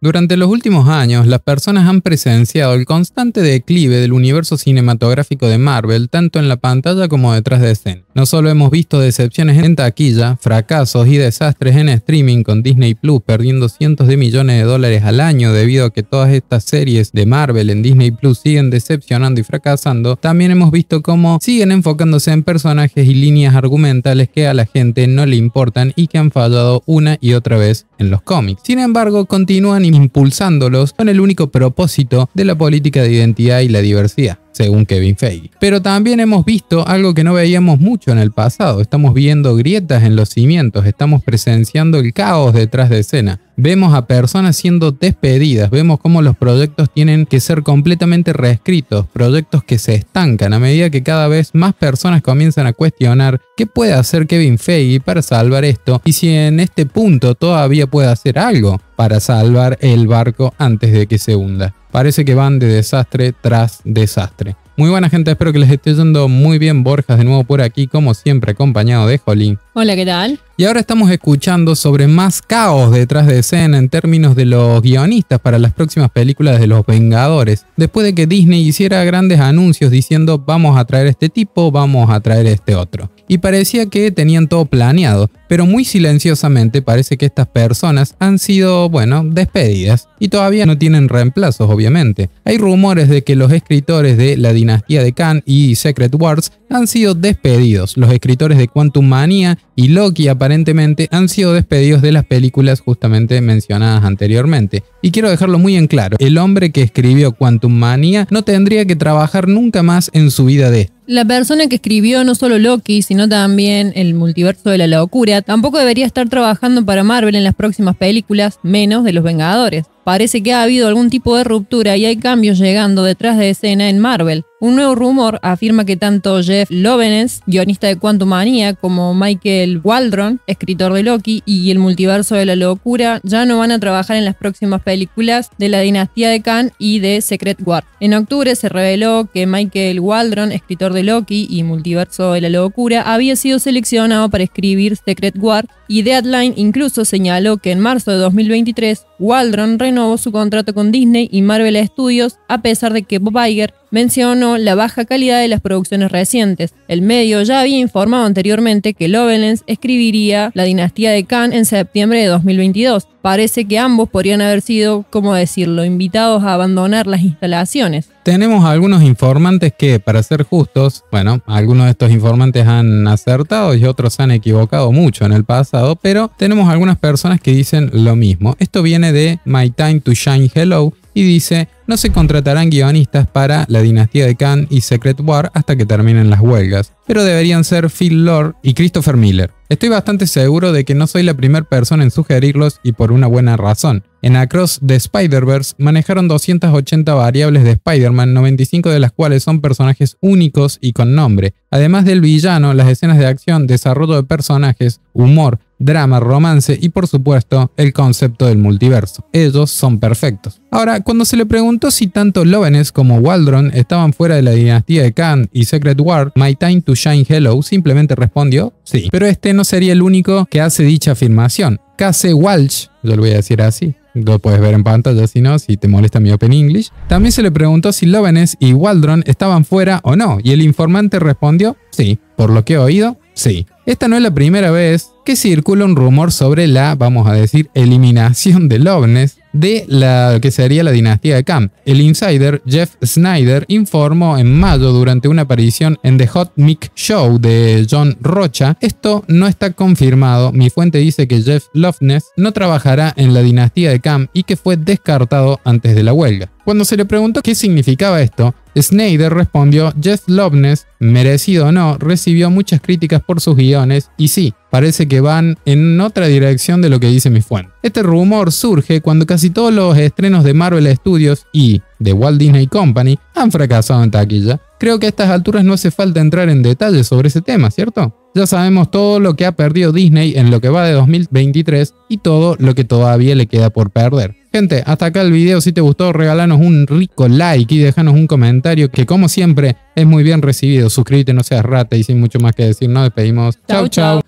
Durante los últimos años, las personas han presenciado el constante declive del universo cinematográfico de Marvel, tanto en la pantalla como detrás de escena. No solo hemos visto decepciones en taquilla, fracasos y desastres en streaming con Disney Plus perdiendo cientos de millones de dólares al año debido a que todas estas series de Marvel en Disney Plus siguen decepcionando y fracasando, también hemos visto cómo siguen enfocándose en personajes y líneas argumentales que a la gente no le importan y que han fallado una y otra vez en los cómics. Sin embargo, continúan impulsándolos con el único propósito de la política de identidad y la diversidad según Kevin Feige. Pero también hemos visto algo que no veíamos mucho en el pasado. Estamos viendo grietas en los cimientos, estamos presenciando el caos detrás de escena. Vemos a personas siendo despedidas, vemos cómo los proyectos tienen que ser completamente reescritos, proyectos que se estancan a medida que cada vez más personas comienzan a cuestionar qué puede hacer Kevin Feige para salvar esto y si en este punto todavía puede hacer algo para salvar el barco antes de que se hunda parece que van de desastre tras desastre. Muy buena gente, espero que les esté yendo muy bien. Borjas de nuevo por aquí, como siempre, acompañado de Jolín. Hola, ¿qué tal? Y ahora estamos escuchando sobre más caos detrás de escena en términos de los guionistas para las próximas películas de los Vengadores. Después de que Disney hiciera grandes anuncios diciendo vamos a traer este tipo, vamos a traer este otro y parecía que tenían todo planeado, pero muy silenciosamente parece que estas personas han sido, bueno, despedidas y todavía no tienen reemplazos, obviamente. Hay rumores de que los escritores de la dinastía de Khan y Secret Wars han sido despedidos. Los escritores de Quantum Mania y Loki aparentemente han sido despedidos de las películas justamente mencionadas anteriormente. Y quiero dejarlo muy en claro, el hombre que escribió Quantum Mania no tendría que trabajar nunca más en su vida de La persona que escribió no solo Loki, sino también el multiverso de la locura, tampoco debería estar trabajando para Marvel en las próximas películas, menos de los Vengadores. Parece que ha habido algún tipo de ruptura y hay cambios llegando detrás de escena en Marvel. Un nuevo rumor afirma que tanto Jeff Loveness, guionista de Quantum Manía, como Michael Waldron, escritor de Loki y el multiverso de la locura, ya no van a trabajar en las próximas películas de la dinastía de Khan y de Secret War. En octubre se reveló que Michael Waldron, escritor de Loki y multiverso de la locura, había sido seleccionado para escribir Secret War, y Deadline incluso señaló que en marzo de 2023 Waldron renovó su contrato con Disney y Marvel Studios a pesar de que Bob mencionó la baja calidad de las producciones recientes. El medio ya había informado anteriormente que Lovelace escribiría La dinastía de Khan en septiembre de 2022. Parece que ambos podrían haber sido, como decirlo, invitados a abandonar las instalaciones tenemos algunos informantes que, para ser justos, bueno, algunos de estos informantes han acertado y otros han equivocado mucho en el pasado, pero tenemos algunas personas que dicen lo mismo. Esto viene de My Time to Shine Hello y dice, no se contratarán guionistas para La Dinastía de Khan y Secret War hasta que terminen las huelgas pero deberían ser Phil Lord y Christopher Miller. Estoy bastante seguro de que no soy la primera persona en sugerirlos y por una buena razón. En Across the Spider-Verse manejaron 280 variables de Spider-Man, 95 de las cuales son personajes únicos y con nombre. Además del villano, las escenas de acción, desarrollo de personajes, humor, drama, romance y por supuesto el concepto del multiverso. Ellos son perfectos. Ahora, cuando se le preguntó si tanto Lovenes como Waldron estaban fuera de la dinastía de Khan y Secret War, My Time to Shine Hello simplemente respondió sí. Pero este no sería el único que hace dicha afirmación. Case Walsh, yo lo voy a decir así, lo puedes ver en pantalla si no, si te molesta mi Open English. También se le preguntó si Loveness y Waldron estaban fuera o no, y el informante respondió sí. Por lo que he oído, sí. Esta no es la primera vez que circula un rumor sobre la, vamos a decir, eliminación de Loveness de la que sería la dinastía de Cam. El insider Jeff Snyder informó en mayo durante una aparición en The Hot Mic Show de John Rocha, esto no está confirmado, mi fuente dice que Jeff Loveness no trabajará en la dinastía de Cam y que fue descartado antes de la huelga. Cuando se le preguntó qué significaba esto, Snyder respondió, Jeff Loveness, merecido o no, recibió muchas críticas por sus guiones y sí, parece que van en otra dirección de lo que dice mi fuente. Este rumor surge cuando casi todos los estrenos de Marvel Studios y de Walt Disney Company han fracasado en taquilla. Creo que a estas alturas no hace falta entrar en detalles sobre ese tema, ¿cierto? Ya sabemos todo lo que ha perdido Disney en lo que va de 2023 y todo lo que todavía le queda por perder. Gente, hasta acá el video. Si te gustó, regálanos un rico like y déjanos un comentario que, como siempre, es muy bien recibido. Suscríbete, no seas rata y sin mucho más que decir, nos despedimos. Chao, chau. chau.